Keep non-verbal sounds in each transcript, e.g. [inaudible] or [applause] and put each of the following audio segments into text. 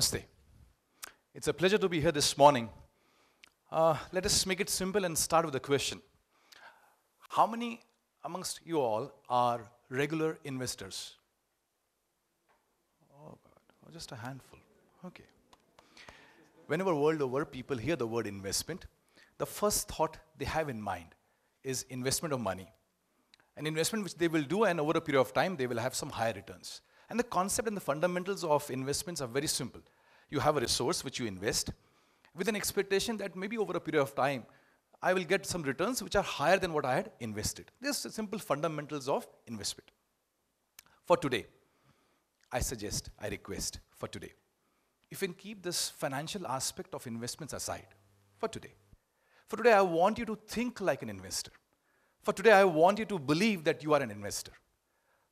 Namaste. It's a pleasure to be here this morning. Uh, let us make it simple and start with a question. How many amongst you all are regular investors? Oh, God. just a handful. Okay. Whenever world over people hear the word investment, the first thought they have in mind is investment of money. An investment which they will do and over a period of time they will have some higher returns. And the concept and the fundamentals of investments are very simple. You have a resource which you invest with an expectation that maybe over a period of time, I will get some returns which are higher than what I had invested. This are simple fundamentals of investment. For today, I suggest, I request for today, if you can keep this financial aspect of investments aside for today. For today, I want you to think like an investor. For today, I want you to believe that you are an investor.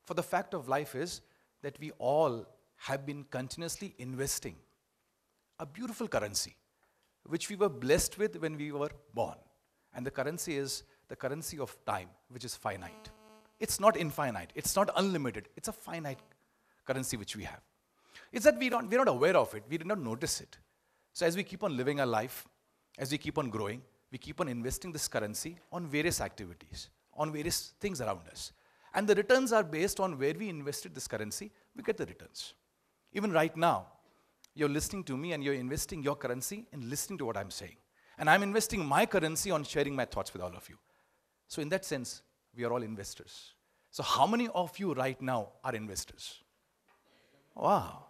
For the fact of life is, that we all have been continuously investing a beautiful currency which we were blessed with when we were born. And the currency is the currency of time, which is finite. It's not infinite, it's not unlimited, it's a finite currency which we have. It's that we don't, we're not aware of it, we did not notice it. So as we keep on living our life, as we keep on growing, we keep on investing this currency on various activities, on various things around us. And the returns are based on where we invested this currency, we get the returns. Even right now, you're listening to me and you're investing your currency in listening to what I'm saying. And I'm investing my currency on sharing my thoughts with all of you. So, in that sense, we are all investors. So, how many of you right now are investors? Wow,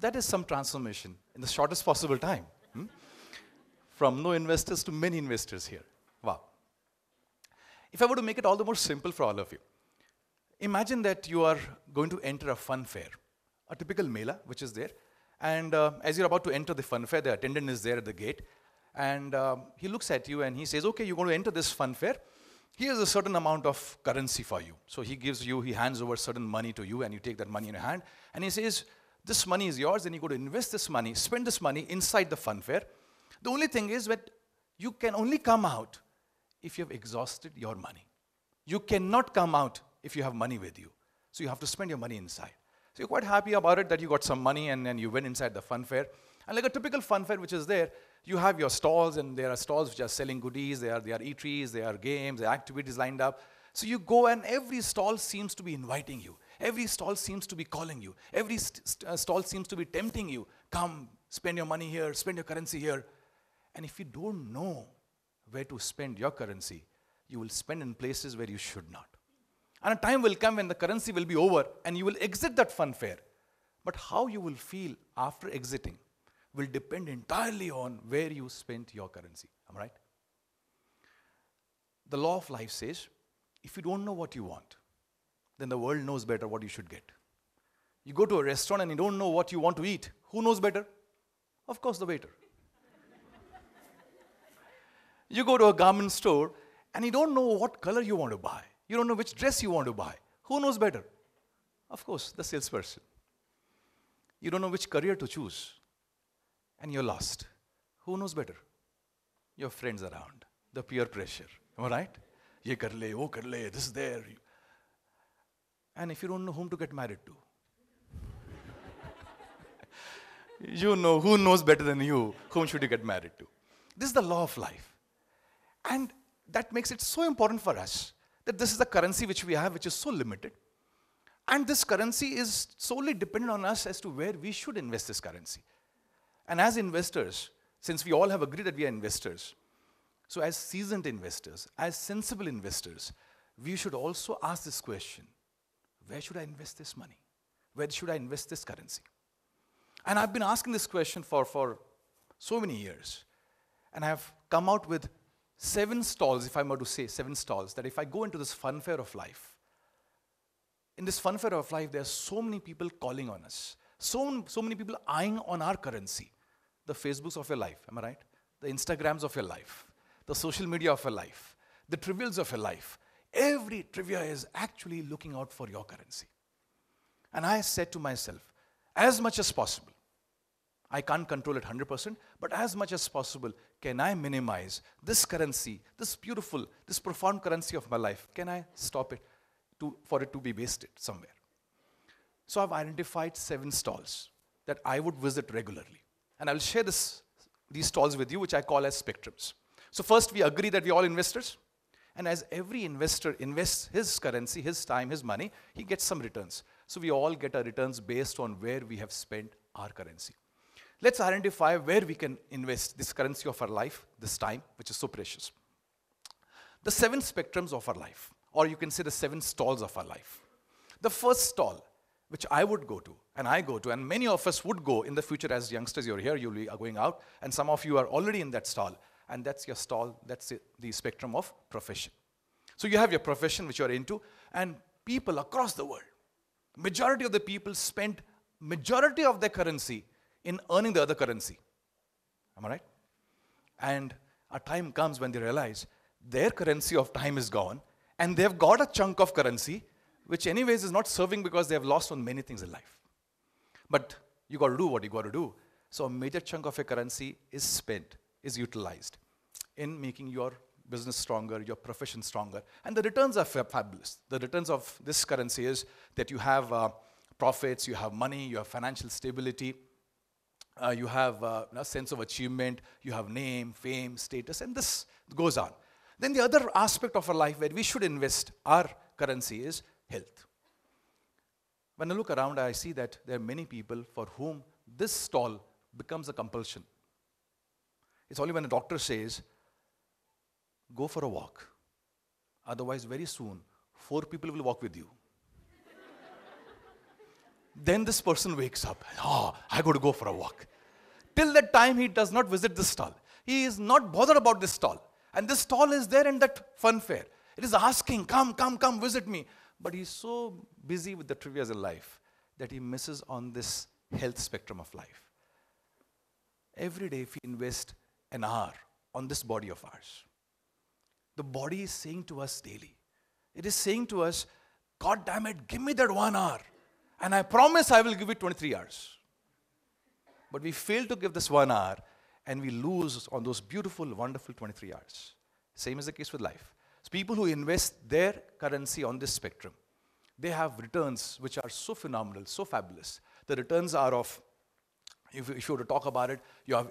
that is some transformation in the shortest possible time. Hmm? From no investors to many investors here. Wow. If I were to make it all the more simple for all of you, Imagine that you are going to enter a fun fair, a typical mela which is there. And uh, as you're about to enter the fun fair, the attendant is there at the gate. And uh, he looks at you and he says, Okay, you're going to enter this fun fair. Here's a certain amount of currency for you. So he gives you, he hands over certain money to you, and you take that money in your hand. And he says, This money is yours, and you go to invest this money, spend this money inside the fun fair. The only thing is that you can only come out if you have exhausted your money. You cannot come out if you have money with you. So you have to spend your money inside. So you're quite happy about it that you got some money and then you went inside the fun fair. And like a typical fun fair which is there, you have your stalls and there are stalls which are selling goodies, there are, there are eateries, there are games, there are activities lined up. So you go and every stall seems to be inviting you. Every stall seems to be calling you. Every st st uh, stall seems to be tempting you. Come, spend your money here, spend your currency here. And if you don't know where to spend your currency, you will spend in places where you should not. And a time will come when the currency will be over and you will exit that fun fair. But how you will feel after exiting will depend entirely on where you spent your currency. Am I right? The law of life says if you don't know what you want, then the world knows better what you should get. You go to a restaurant and you don't know what you want to eat. Who knows better? Of course, the waiter. [laughs] you go to a garment store and you don't know what color you want to buy. You don't know which dress you want to buy. Who knows better? Of course, the salesperson. You don't know which career to choose. And you're lost. Who knows better? Your friends around, the peer pressure. Am I right? Ye kar le, wo kar le, this is there. And if you don't know whom to get married to, [laughs] you know who knows better than you whom should you get married to. This is the law of life. And that makes it so important for us that this is the currency which we have, which is so limited. And this currency is solely dependent on us as to where we should invest this currency. And as investors, since we all have agreed that we are investors, so as seasoned investors, as sensible investors, we should also ask this question where should I invest this money? Where should I invest this currency? And I've been asking this question for, for so many years. And I've come out with seven stalls, if I were to say seven stalls, that if I go into this fun fair of life, in this fun fair of life, there are so many people calling on us, so, so many people eyeing on our currency. The Facebooks of your life, am I right? The Instagrams of your life, the social media of your life, the trivials of your life. Every trivia is actually looking out for your currency. And I said to myself, as much as possible, I can't control it 100%, but as much as possible, can I minimize this currency, this beautiful, this profound currency of my life? Can I stop it to, for it to be wasted somewhere? So I've identified seven stalls that I would visit regularly. And I'll share this, these stalls with you, which I call as spectrums. So first, we agree that we're all investors. And as every investor invests his currency, his time, his money, he gets some returns. So we all get our returns based on where we have spent our currency let's identify where we can invest this currency of our life, this time, which is so precious. The seven spectrums of our life, or you can say the seven stalls of our life. The first stall, which I would go to, and I go to, and many of us would go in the future as youngsters, you're here, you'll be going out, and some of you are already in that stall, and that's your stall, that's it, the spectrum of profession. So you have your profession which you're into, and people across the world, majority of the people spend majority of their currency in earning the other currency. Am I right? And a time comes when they realize their currency of time is gone and they've got a chunk of currency which, anyways, is not serving because they have lost on many things in life. But you got to do what you got to do. So, a major chunk of a currency is spent, is utilized in making your business stronger, your profession stronger. And the returns are fabulous. The returns of this currency is that you have uh, profits, you have money, you have financial stability uh, you have uh, a sense of achievement, you have name, fame, status, and this goes on. Then the other aspect of our life where we should invest our currency is health. When I look around, I see that there are many people for whom this stall becomes a compulsion. It's only when a doctor says, go for a walk. Otherwise, very soon, four people will walk with you. Then this person wakes up. Oh, I got to go for a walk. Till that time, he does not visit this stall. He is not bothered about this stall. And this stall is there in that fun fair. It is asking, come, come, come, visit me. But he's so busy with the trivias in life that he misses on this health spectrum of life. Every day, if we invest an hour on this body of ours, the body is saying to us daily, it is saying to us, God damn it, give me that one hour and I promise I will give it 23 hours. But we fail to give this one hour and we lose on those beautiful, wonderful 23 hours. Same is the case with life. people who invest their currency on this spectrum, they have returns which are so phenomenal, so fabulous. The returns are of, if, if you were to talk about it, you have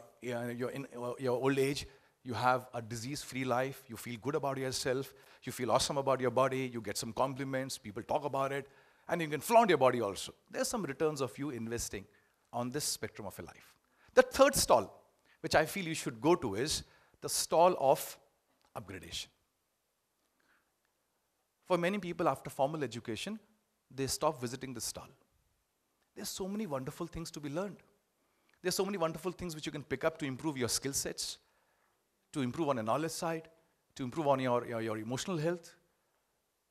you in uh, your old age, you have a disease-free life, you feel good about yourself, you feel awesome about your body, you get some compliments, people talk about it, and you can flaunt your body also. There's some returns of you investing on this spectrum of your life. The third stall, which I feel you should go to, is the stall of upgradation. For many people, after formal education, they stop visiting the stall. There's so many wonderful things to be learned. There's so many wonderful things which you can pick up to improve your skill sets, to improve on your knowledge side, to improve on your, your, your emotional health.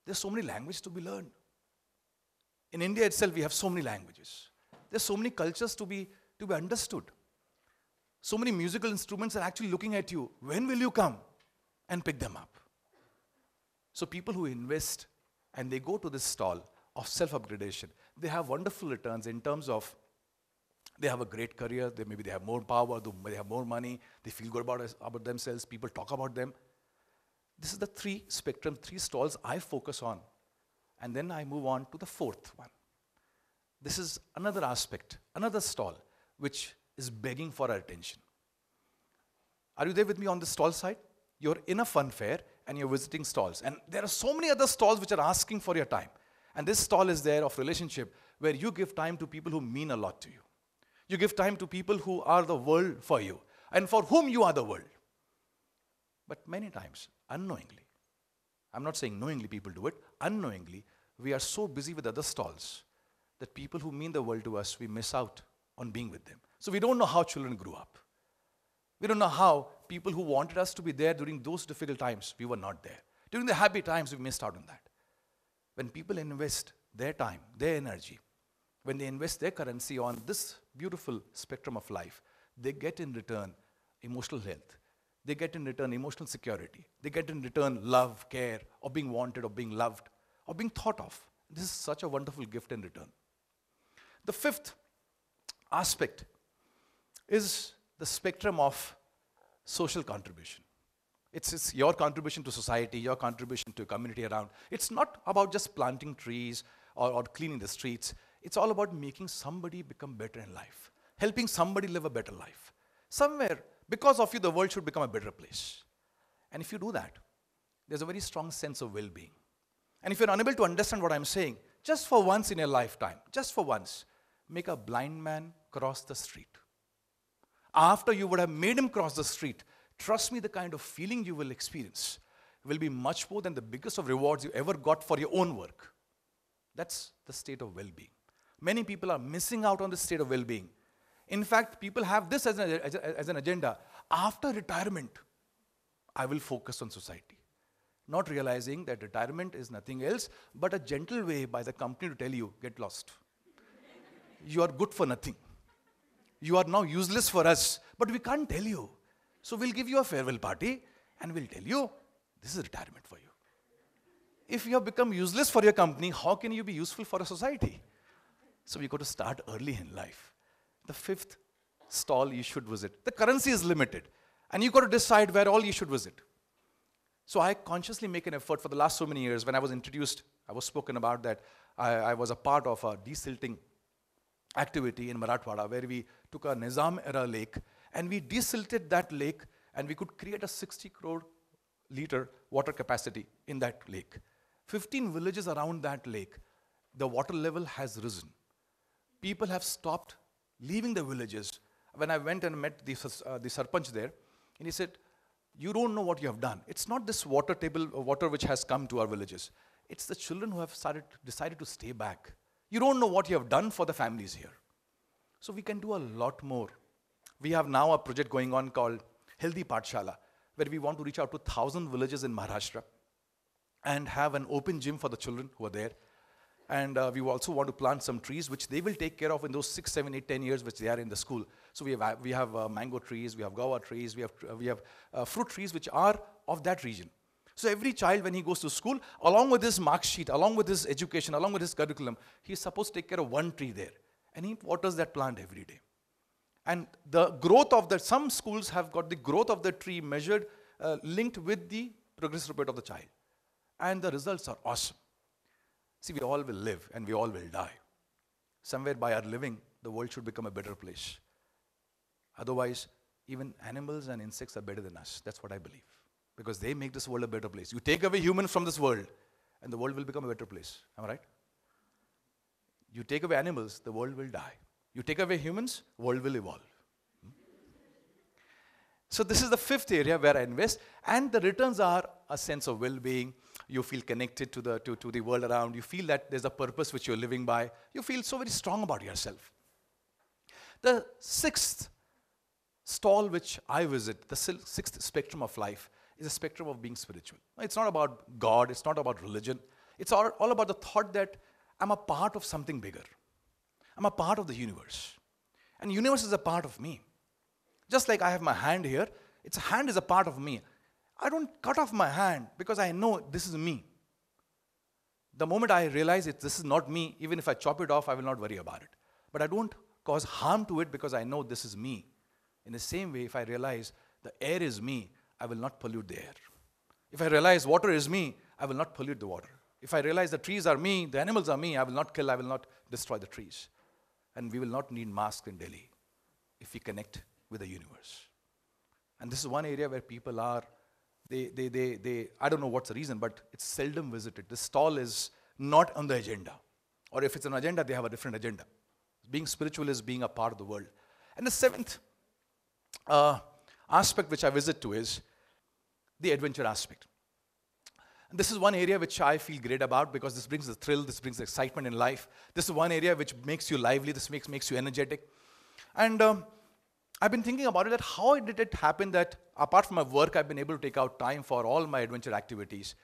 There's so many languages to be learned. In India itself, we have so many languages. There's so many cultures to be, to be understood. So many musical instruments are actually looking at you. When will you come and pick them up? So people who invest and they go to this stall of self-upgradation, they have wonderful returns in terms of they have a great career, they, maybe they have more power, they have more money, they feel good about, about themselves, people talk about them. This is the three spectrum, three stalls I focus on and then I move on to the fourth one. This is another aspect, another stall, which is begging for our attention. Are you there with me on the stall side? You're in a fun fair and you're visiting stalls. And there are so many other stalls which are asking for your time. And this stall is there of relationship where you give time to people who mean a lot to you. You give time to people who are the world for you and for whom you are the world. But many times, unknowingly, I'm not saying knowingly people do it, unknowingly, we are so busy with other stalls that people who mean the world to us, we miss out on being with them. So we don't know how children grew up. We don't know how people who wanted us to be there during those difficult times, we were not there. During the happy times, we missed out on that. When people invest their time, their energy, when they invest their currency on this beautiful spectrum of life, they get in return emotional health. They get in return emotional security. They get in return love, care, or being wanted or being loved or being thought of. This is such a wonderful gift in return. The fifth aspect is the spectrum of social contribution. It's, it's your contribution to society, your contribution to a community around. It's not about just planting trees or, or cleaning the streets. It's all about making somebody become better in life, helping somebody live a better life. Somewhere, because of you, the world should become a better place. And if you do that, there's a very strong sense of well being. And if you're unable to understand what I'm saying, just for once in your lifetime, just for once, make a blind man cross the street. After you would have made him cross the street, trust me, the kind of feeling you will experience will be much more than the biggest of rewards you ever got for your own work. That's the state of well being. Many people are missing out on the state of well being. In fact, people have this as an, as an agenda. After retirement, I will focus on society not realizing that retirement is nothing else but a gentle way by the company to tell you, get lost. you are good for nothing. You are now useless for us, but we can't tell you. So we'll give you a farewell party and we'll tell you, this is retirement for you. If you have become useless for your company, how can you be useful for a society? So we got to start early in life. The fifth stall you should visit. The currency is limited. And you got to decide where all you should visit. So I consciously make an effort for the last so many years when I was introduced, I was spoken about that I, I was a part of a desilting activity in Marathwada where we took a Nizam era lake and we desilted that lake and we could create a 60 crore liter water capacity in that lake. 15 villages around that lake, the water level has risen. People have stopped leaving the villages. When I went and met the, uh, the Sarpanch there, and he said, you don't know what you have done. It's not this water table, uh, water which has come to our villages. It's the children who have started, decided to stay back. You don't know what you have done for the families here. So we can do a lot more. We have now a project going on called Healthy Partshala, where we want to reach out to 1,000 villages in Maharashtra and have an open gym for the children who are there and uh, we also want to plant some trees, which they will take care of in those six, seven, eight, ten years which they are in the school. So we have, uh, we have uh, mango trees, we have guava trees, we have, uh, we have uh, fruit trees which are of that region. So every child, when he goes to school, along with his mark sheet, along with his education, along with his curriculum, he's supposed to take care of one tree there. And he waters that plant every day. And the growth of that, some schools have got the growth of the tree measured, uh, linked with the progress report of the child. And the results are awesome. See, we all will live and we all will die. Somewhere by our living, the world should become a better place. Otherwise, even animals and insects are better than us. That's what I believe. Because they make this world a better place. You take away humans from this world, and the world will become a better place. Am I right? You take away animals, the world will die. You take away humans, world will evolve. Hmm? So this is the fifth area where I invest, and the returns are a sense of well-being, you feel connected to the, to, to the world around, you feel that there's a purpose which you're living by, you feel so very strong about yourself. The sixth stall which I visit, the sixth spectrum of life, is a spectrum of being spiritual. It's not about God, it's not about religion, it's all, all about the thought that I'm a part of something bigger. I'm a part of the universe. And universe is a part of me. Just like I have my hand here, its hand is a part of me. I don't cut off my hand because I know this is me. The moment I realize it, this is not me, even if I chop it off, I will not worry about it. But I don't cause harm to it because I know this is me. In the same way, if I realize the air is me, I will not pollute the air. If I realize water is me, I will not pollute the water. If I realize the trees are me, the animals are me, I will not kill, I will not destroy the trees. And we will not need masks in Delhi if we connect with the universe. And this is one area where people are they, they, they, they, I don't know what's the reason, but it's seldom visited. The stall is not on the agenda. Or if it's an agenda, they have a different agenda. Being spiritual is being a part of the world. And the seventh uh, aspect which I visit to is the adventure aspect. And this is one area which I feel great about because this brings the thrill, this brings the excitement in life. This is one area which makes you lively, this makes, makes you energetic. And um, I've been thinking about it that how did it happen that apart from my work, I've been able to take out time for all my adventure activities.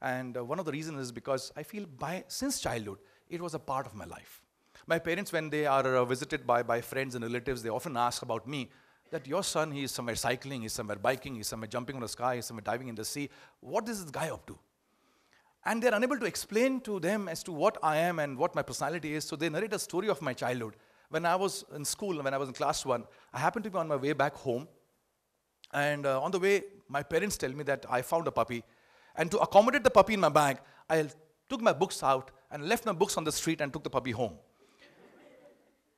And uh, one of the reasons is because I feel by, since childhood, it was a part of my life. My parents, when they are uh, visited by, by friends and relatives, they often ask about me that your son, he is somewhere cycling, he's somewhere biking, he's somewhere jumping on the sky, he's somewhere diving in the sea. What is this guy up to? And they're unable to explain to them as to what I am and what my personality is. So they narrate a story of my childhood when I was in school, when I was in class one, I happened to be on my way back home. And uh, on the way, my parents tell me that I found a puppy. And to accommodate the puppy in my bag, I took my books out and left my books on the street and took the puppy home.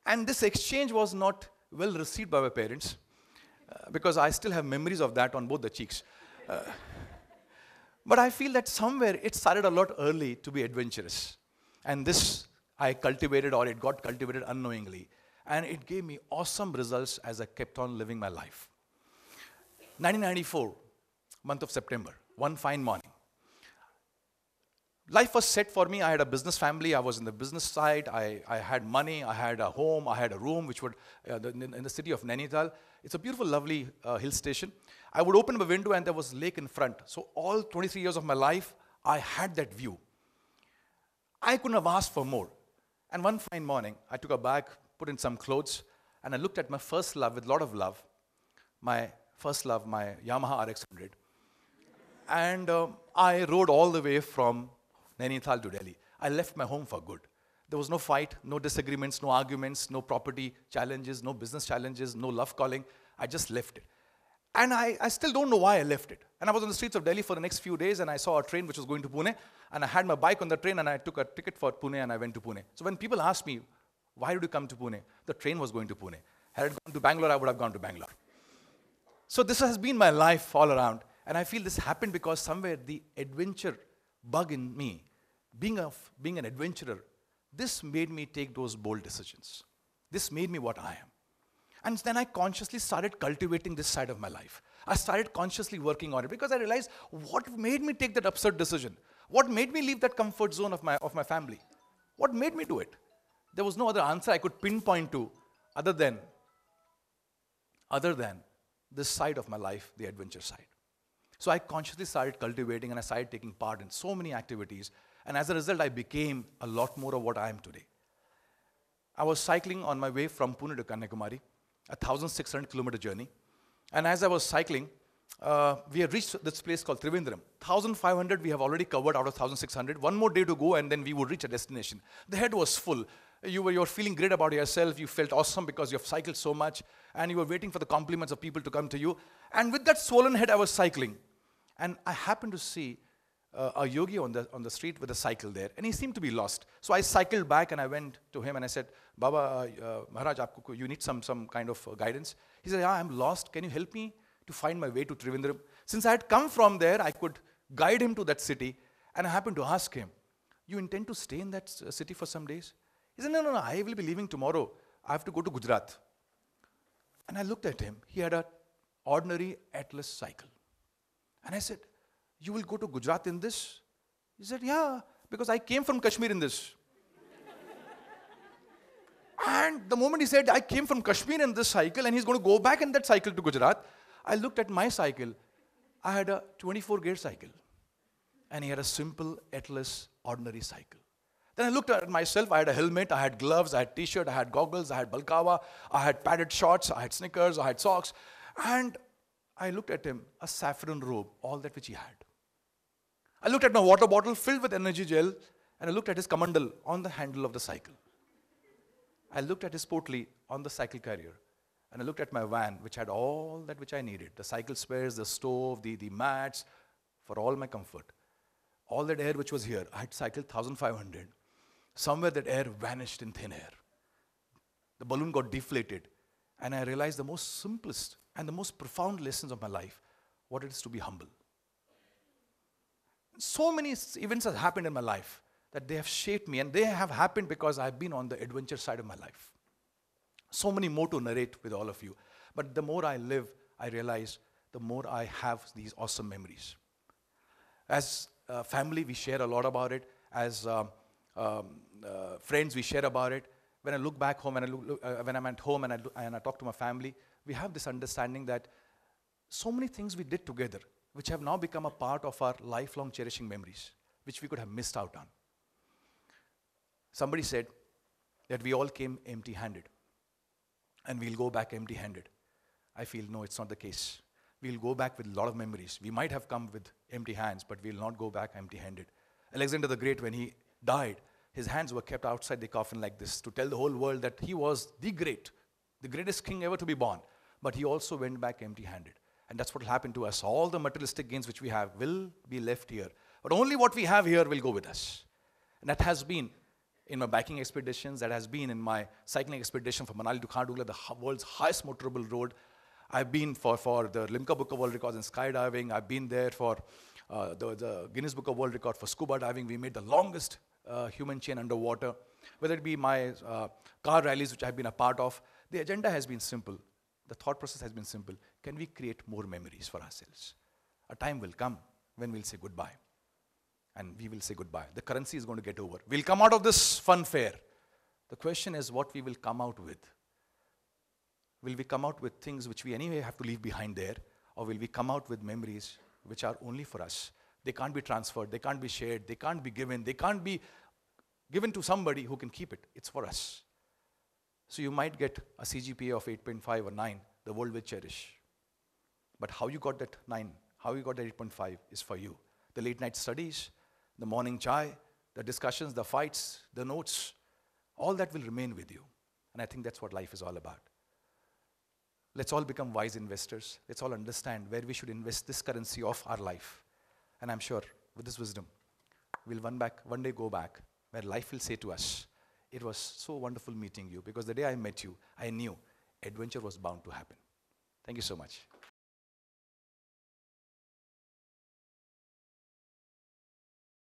and this exchange was not well received by my parents uh, because I still have memories of that on both the cheeks. Uh, but I feel that somewhere it started a lot early to be adventurous. And this I cultivated or it got cultivated unknowingly. And it gave me awesome results as I kept on living my life. 1994, month of September, one fine morning. Life was set for me. I had a business family. I was in the business side. I, I had money. I had a home. I had a room, which would, uh, the, in the city of Nainital. It's a beautiful, lovely uh, hill station. I would open my window and there was lake in front. So all 23 years of my life, I had that view. I couldn't have asked for more. And one fine morning, I took a bag, put in some clothes, and I looked at my first love with a lot of love. My first love, my Yamaha RX100. And um, I rode all the way from Nainital to Delhi. I left my home for good. There was no fight, no disagreements, no arguments, no property challenges, no business challenges, no love calling. I just left it. And I, I still don't know why I left it. And I was on the streets of Delhi for the next few days and I saw a train which was going to Pune. And I had my bike on the train and I took a ticket for Pune and I went to Pune. So when people asked me, why did you come to Pune? The train was going to Pune. Had it gone to Bangalore, I would have gone to Bangalore. So this has been my life all around. And I feel this happened because somewhere the adventure bug in me, being, a, being an adventurer, this made me take those bold decisions. This made me what I am. And then I consciously started cultivating this side of my life. I started consciously working on it because I realized what made me take that absurd decision? What made me leave that comfort zone of my, of my family? What made me do it? There was no other answer I could pinpoint to other than, other than this side of my life, the adventure side. So I consciously started cultivating and I started taking part in so many activities. And as a result, I became a lot more of what I am today. I was cycling on my way from Pune to Kanyakumari a 1,600 kilometer journey. And as I was cycling, uh, we had reached this place called Trivandrum. 1,500 we have already covered out of 1,600. One more day to go, and then we would reach a destination. The head was full. You were, you were feeling great about yourself. You felt awesome because you have cycled so much, and you were waiting for the compliments of people to come to you. And with that swollen head, I was cycling. And I happened to see uh, a yogi on the, on the street with a cycle there, and he seemed to be lost. So I cycled back and I went to him and I said, Baba, uh, uh Maharaj, you need some, some kind of uh, guidance. He said, yeah, I'm lost. Can you help me to find my way to Trivandrum? Since I had come from there, I could guide him to that city. And I happened to ask him, You intend to stay in that uh, city for some days? He said, No, no, no, I will be leaving tomorrow. I have to go to Gujarat. And I looked at him. He had an ordinary Atlas cycle. And I said, you will go to Gujarat in this? He said, Yeah, because I came from Kashmir in this. and the moment he said, I came from Kashmir in this cycle and he's going to go back in that cycle to Gujarat, I looked at my cycle. I had a 24 gear cycle and he had a simple, atlas, ordinary cycle. Then I looked at myself. I had a helmet, I had gloves, I had t-shirt, I had goggles, I had balkawa, I had padded shorts, I had sneakers, I had socks. And I looked at him, a saffron robe, all that which he had. I looked at my water bottle filled with energy gel and I looked at his commandal on the handle of the cycle. I looked at his portly on the cycle carrier and I looked at my van which had all that which I needed the cycle spares, the stove, the, the mats for all my comfort. All that air which was here, I had cycled 1500. Somewhere that air vanished in thin air. The balloon got deflated and I realized the most simplest and the most profound lessons of my life what it is to be humble so many events have happened in my life that they have shaped me and they have happened because I've been on the adventure side of my life. So many more to narrate with all of you. But the more I live, I realize the more I have these awesome memories. As a family, we share a lot about it. As um, um, uh, friends, we share about it. When I look back home, and I look, look, uh, when I'm at home and I, and I talk to my family, we have this understanding that so many things we did together which have now become a part of our lifelong cherishing memories, which we could have missed out on. Somebody said that we all came empty handed and we'll go back empty handed. I feel no, it's not the case. We'll go back with a lot of memories. We might have come with empty hands, but we'll not go back empty handed. Alexander the Great, when he died, his hands were kept outside the coffin like this to tell the whole world that he was the great, the greatest king ever to be born. But he also went back empty handed. And that's what will happen to us. All the materialistic gains which we have will be left here. But only what we have here will go with us. And that has been in my biking expeditions, that has been in my cycling expedition from Manali to Khandula, the world's highest motorable road. I've been for, for the Limca Book of World Records in skydiving. I've been there for uh, the, the, Guinness Book of World Record for scuba diving. We made the longest uh, human chain underwater. Whether it be my uh, car rallies, which I've been a part of, the agenda has been simple. The thought process has been simple can we create more memories for ourselves? A time will come when we'll say goodbye. And we will say goodbye. The currency is going to get over. We'll come out of this fun fair. The question is what we will come out with. Will we come out with things which we anyway have to leave behind there? Or will we come out with memories which are only for us? They can't be transferred, they can't be shared, they can't be given, they can't be given to somebody who can keep it. It's for us. So you might get a CGPA of 8.5 or 9, the world will cherish. But how you got that 9, how you got that 8.5 is for you. The late night studies, the morning chai, the discussions, the fights, the notes, all that will remain with you. And I think that's what life is all about. Let's all become wise investors. Let's all understand where we should invest this currency of our life. And I'm sure with this wisdom, we'll one, back, one day go back where life will say to us, It was so wonderful meeting you because the day I met you, I knew adventure was bound to happen. Thank you so much.